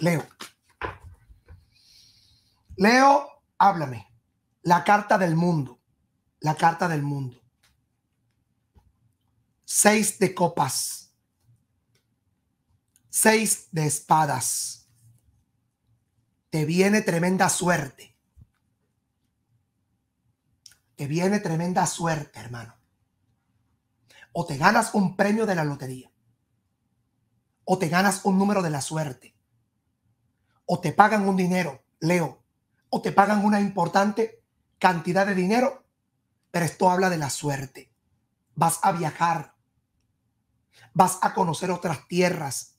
Leo. Leo, háblame. La carta del mundo. La carta del mundo. Seis de copas. Seis de espadas. Te viene tremenda suerte. Te viene tremenda suerte, hermano. O te ganas un premio de la lotería. O te ganas un número de la suerte o te pagan un dinero, Leo, o te pagan una importante cantidad de dinero, pero esto habla de la suerte. Vas a viajar, vas a conocer otras tierras,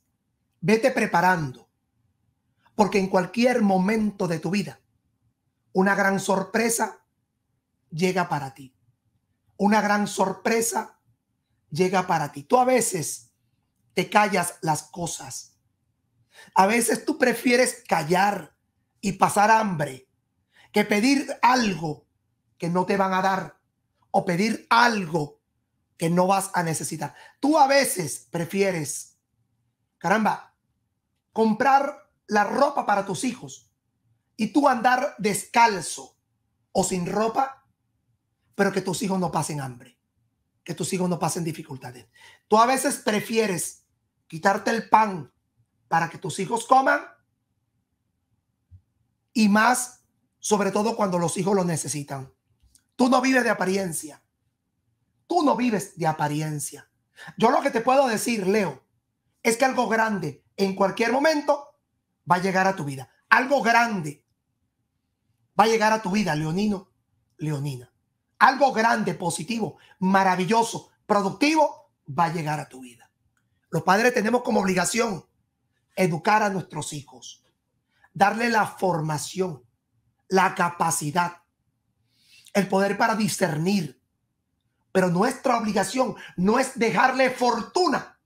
vete preparando, porque en cualquier momento de tu vida, una gran sorpresa llega para ti. Una gran sorpresa llega para ti. Tú a veces te callas las cosas a veces tú prefieres callar y pasar hambre que pedir algo que no te van a dar o pedir algo que no vas a necesitar. Tú a veces prefieres, caramba, comprar la ropa para tus hijos y tú andar descalzo o sin ropa, pero que tus hijos no pasen hambre, que tus hijos no pasen dificultades. Tú a veces prefieres quitarte el pan para que tus hijos coman y más, sobre todo cuando los hijos lo necesitan. Tú no vives de apariencia. Tú no vives de apariencia. Yo lo que te puedo decir, Leo, es que algo grande en cualquier momento va a llegar a tu vida. Algo grande va a llegar a tu vida, Leonino, Leonina. Algo grande, positivo, maravilloso, productivo va a llegar a tu vida. Los padres tenemos como obligación educar a nuestros hijos, darle la formación, la capacidad, el poder para discernir. Pero nuestra obligación no es dejarle fortuna,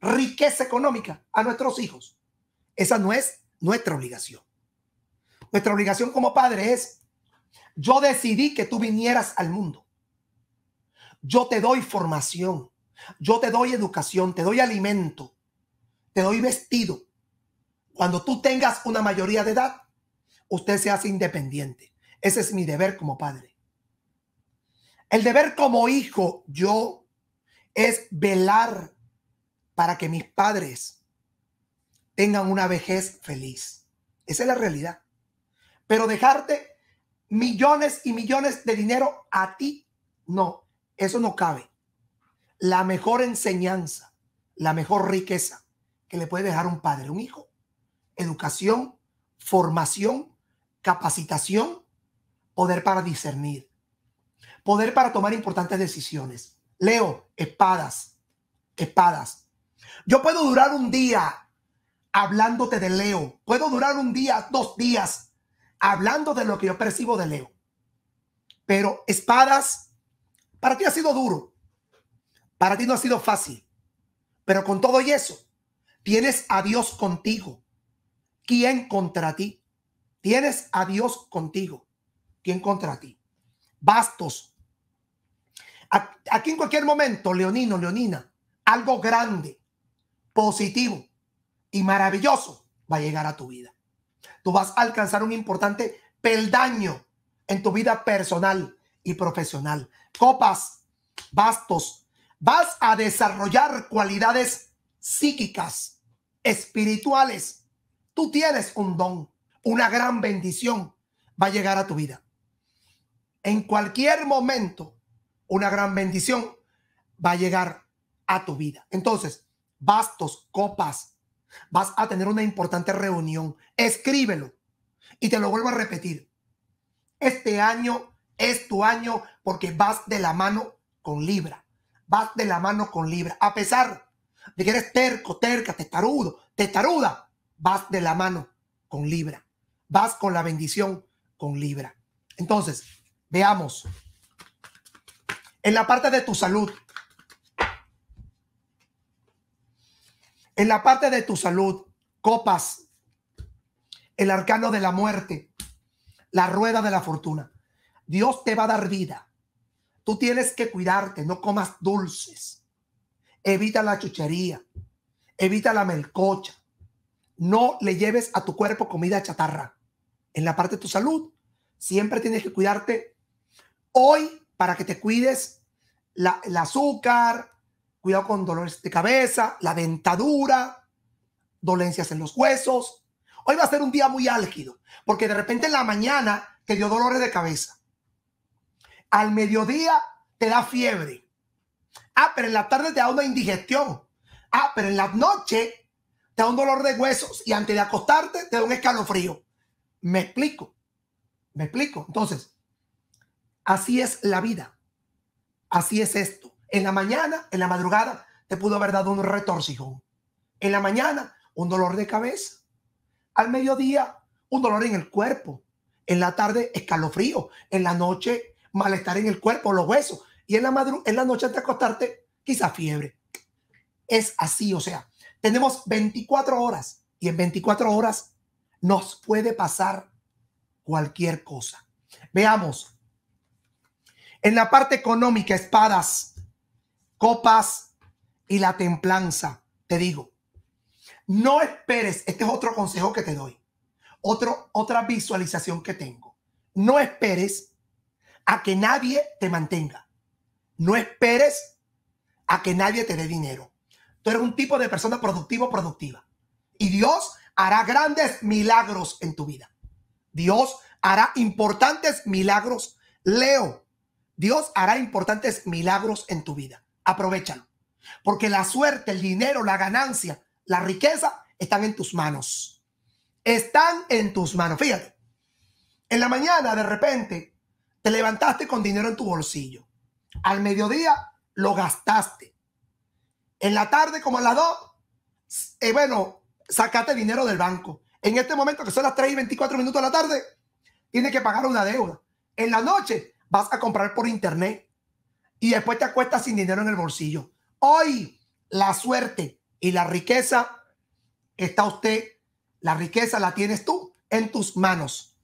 riqueza económica a nuestros hijos. Esa no es nuestra obligación. Nuestra obligación como padre es, yo decidí que tú vinieras al mundo. Yo te doy formación, yo te doy educación, te doy alimento, te doy vestido. Cuando tú tengas una mayoría de edad, usted se hace independiente. Ese es mi deber como padre. El deber como hijo, yo, es velar para que mis padres tengan una vejez feliz. Esa es la realidad. Pero dejarte millones y millones de dinero a ti, no, eso no cabe. La mejor enseñanza, la mejor riqueza que le puede dejar un padre, un hijo. Educación, formación, capacitación, poder para discernir, poder para tomar importantes decisiones. Leo, espadas, espadas. Yo puedo durar un día hablándote de Leo. Puedo durar un día, dos días, hablando de lo que yo percibo de Leo. Pero espadas, para ti ha sido duro. Para ti no ha sido fácil. Pero con todo y eso, Tienes a Dios contigo. ¿Quién contra ti? Tienes a Dios contigo. ¿Quién contra ti? Bastos. Aquí en cualquier momento, Leonino, Leonina, algo grande, positivo y maravilloso va a llegar a tu vida. Tú vas a alcanzar un importante peldaño en tu vida personal y profesional. Copas, bastos. Vas a desarrollar cualidades psíquicas espirituales, tú tienes un don, una gran bendición va a llegar a tu vida. En cualquier momento, una gran bendición va a llegar a tu vida. Entonces, bastos, copas, vas a tener una importante reunión. Escríbelo. Y te lo vuelvo a repetir. Este año es tu año porque vas de la mano con Libra. Vas de la mano con Libra. A pesar de que eres terco, terca, testarudo, testaruda, vas de la mano con Libra, vas con la bendición con Libra. Entonces, veamos, en la parte de tu salud, en la parte de tu salud, copas, el arcano de la muerte, la rueda de la fortuna. Dios te va a dar vida. Tú tienes que cuidarte, no comas dulces evita la chuchería, evita la melcocha, no le lleves a tu cuerpo comida chatarra. En la parte de tu salud, siempre tienes que cuidarte. Hoy, para que te cuides, el azúcar, cuidado con dolores de cabeza, la dentadura, dolencias en los huesos. Hoy va a ser un día muy álgido, porque de repente en la mañana te dio dolores de cabeza. Al mediodía te da fiebre. Ah, pero en la tarde te da una indigestión. Ah, pero en la noche te da un dolor de huesos y antes de acostarte te da un escalofrío. Me explico. Me explico. Entonces, así es la vida. Así es esto. En la mañana, en la madrugada, te pudo haber dado un retorcijón. En la mañana, un dolor de cabeza. Al mediodía, un dolor en el cuerpo. En la tarde, escalofrío. En la noche, malestar en el cuerpo, los huesos y en la, en la noche antes de acostarte, quizás fiebre. Es así, o sea, tenemos 24 horas y en 24 horas nos puede pasar cualquier cosa. Veamos. En la parte económica, espadas, copas y la templanza, te digo. No esperes, este es otro consejo que te doy, otro, otra visualización que tengo. No esperes a que nadie te mantenga. No esperes a que nadie te dé dinero. Tú eres un tipo de persona productivo productiva. Y Dios hará grandes milagros en tu vida. Dios hará importantes milagros. Leo, Dios hará importantes milagros en tu vida. Aprovechalo. Porque la suerte, el dinero, la ganancia, la riqueza están en tus manos. Están en tus manos. Fíjate. En la mañana, de repente, te levantaste con dinero en tu bolsillo. Al mediodía lo gastaste. En la tarde, como a las 2, eh, bueno, sacaste dinero del banco. En este momento, que son las 3 y 24 minutos de la tarde, tienes que pagar una deuda. En la noche vas a comprar por internet y después te acuestas sin dinero en el bolsillo. Hoy la suerte y la riqueza está usted, la riqueza la tienes tú en tus manos.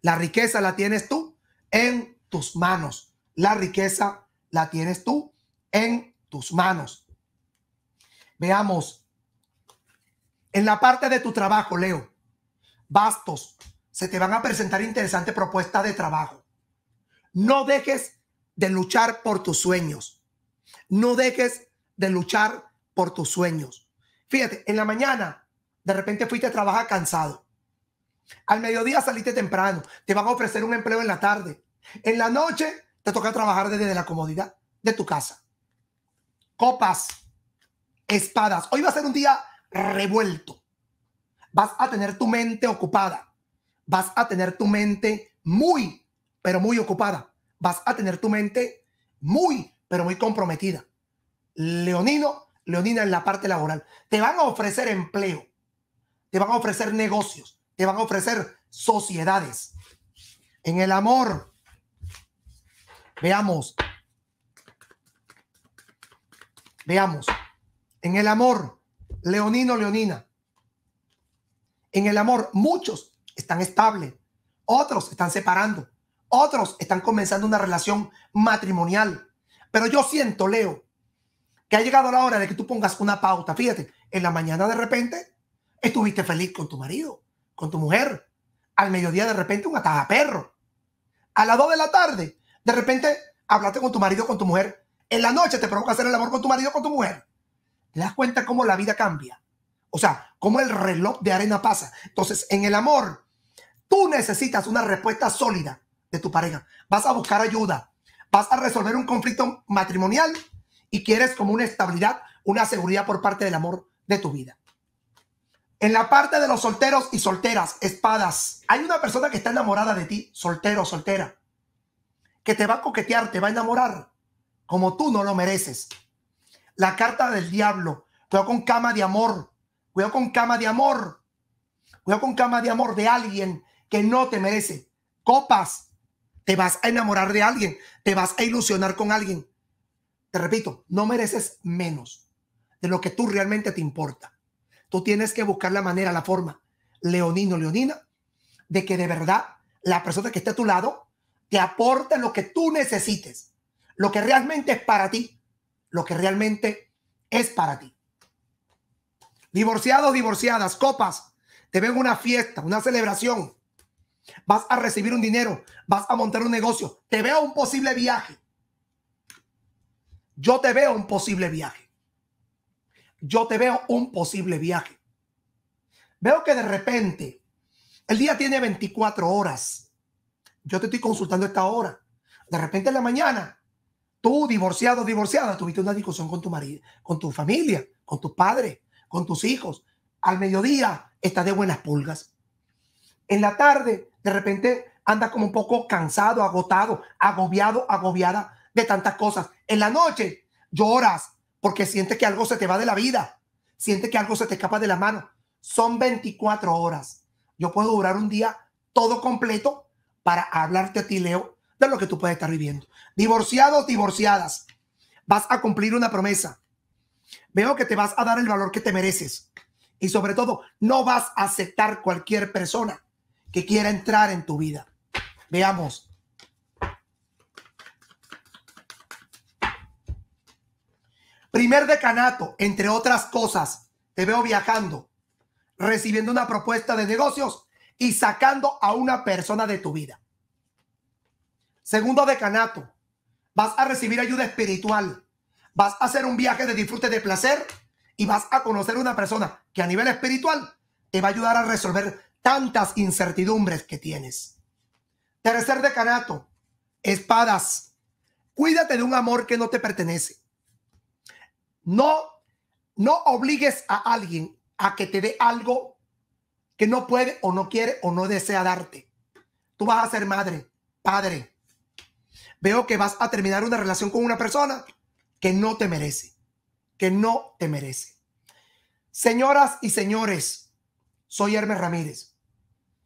La riqueza la tienes tú en tus manos. La riqueza la tienes tú en tus manos. Veamos, en la parte de tu trabajo, Leo, bastos, se te van a presentar interesantes propuestas de trabajo. No dejes de luchar por tus sueños. No dejes de luchar por tus sueños. Fíjate, en la mañana de repente fuiste a trabajar cansado. Al mediodía saliste temprano, te van a ofrecer un empleo en la tarde. En la noche te toca trabajar desde la comodidad de tu casa. Copas, espadas. Hoy va a ser un día revuelto. Vas a tener tu mente ocupada. Vas a tener tu mente muy, pero muy ocupada. Vas a tener tu mente muy, pero muy comprometida. Leonino, Leonina en la parte laboral. Te van a ofrecer empleo. Te van a ofrecer negocios. Te van a ofrecer sociedades. En el amor, Veamos. Veamos. En el amor, leonino, leonina. En el amor, muchos están estables, otros están separando, otros están comenzando una relación matrimonial. Pero yo siento, Leo, que ha llegado la hora de que tú pongas una pauta. Fíjate, en la mañana de repente estuviste feliz con tu marido, con tu mujer. Al mediodía de repente un perro A las 2 de la tarde de repente hablaste con tu marido, con tu mujer. En la noche te provoca hacer el amor con tu marido, con tu mujer. Te das cuenta cómo la vida cambia. O sea, cómo el reloj de arena pasa. Entonces, en el amor, tú necesitas una respuesta sólida de tu pareja. Vas a buscar ayuda. Vas a resolver un conflicto matrimonial y quieres como una estabilidad, una seguridad por parte del amor de tu vida. En la parte de los solteros y solteras, espadas, hay una persona que está enamorada de ti, soltero, soltera que te va a coquetear, te va a enamorar, como tú no lo mereces. La carta del diablo, cuidado con cama de amor, cuidado con cama de amor, cuidado con cama de amor de alguien que no te merece. Copas, te vas a enamorar de alguien, te vas a ilusionar con alguien. Te repito, no mereces menos de lo que tú realmente te importa. Tú tienes que buscar la manera, la forma, leonino, leonina, de que de verdad la persona que esté a tu lado te aporta lo que tú necesites, lo que realmente es para ti, lo que realmente es para ti. Divorciados, divorciadas, copas, te ven una fiesta, una celebración, vas a recibir un dinero, vas a montar un negocio, te veo un posible viaje. Yo te veo un posible viaje. Yo te veo un posible viaje. Veo que de repente el día tiene 24 horas yo te estoy consultando esta hora. De repente en la mañana, tú, divorciado, divorciada, tuviste una discusión con tu marido, con tu familia, con tus padres, con tus hijos. Al mediodía estás de buenas pulgas. En la tarde, de repente andas como un poco cansado, agotado, agobiado, agobiada de tantas cosas. En la noche lloras porque sientes que algo se te va de la vida, sientes que algo se te escapa de la mano. Son 24 horas. Yo puedo durar un día todo completo para hablarte a ti, Leo, de lo que tú puedes estar viviendo. Divorciados, divorciadas, vas a cumplir una promesa. Veo que te vas a dar el valor que te mereces. Y sobre todo, no vas a aceptar cualquier persona que quiera entrar en tu vida. Veamos. Primer decanato, entre otras cosas, te veo viajando, recibiendo una propuesta de negocios y sacando a una persona de tu vida. Segundo decanato, vas a recibir ayuda espiritual, vas a hacer un viaje de disfrute de placer y vas a conocer una persona que a nivel espiritual te va a ayudar a resolver tantas incertidumbres que tienes. Tercer decanato, espadas. Cuídate de un amor que no te pertenece. No, no obligues a alguien a que te dé algo que no puede o no quiere o no desea darte. Tú vas a ser madre, padre. Veo que vas a terminar una relación con una persona que no te merece, que no te merece. Señoras y señores, soy Hermes Ramírez.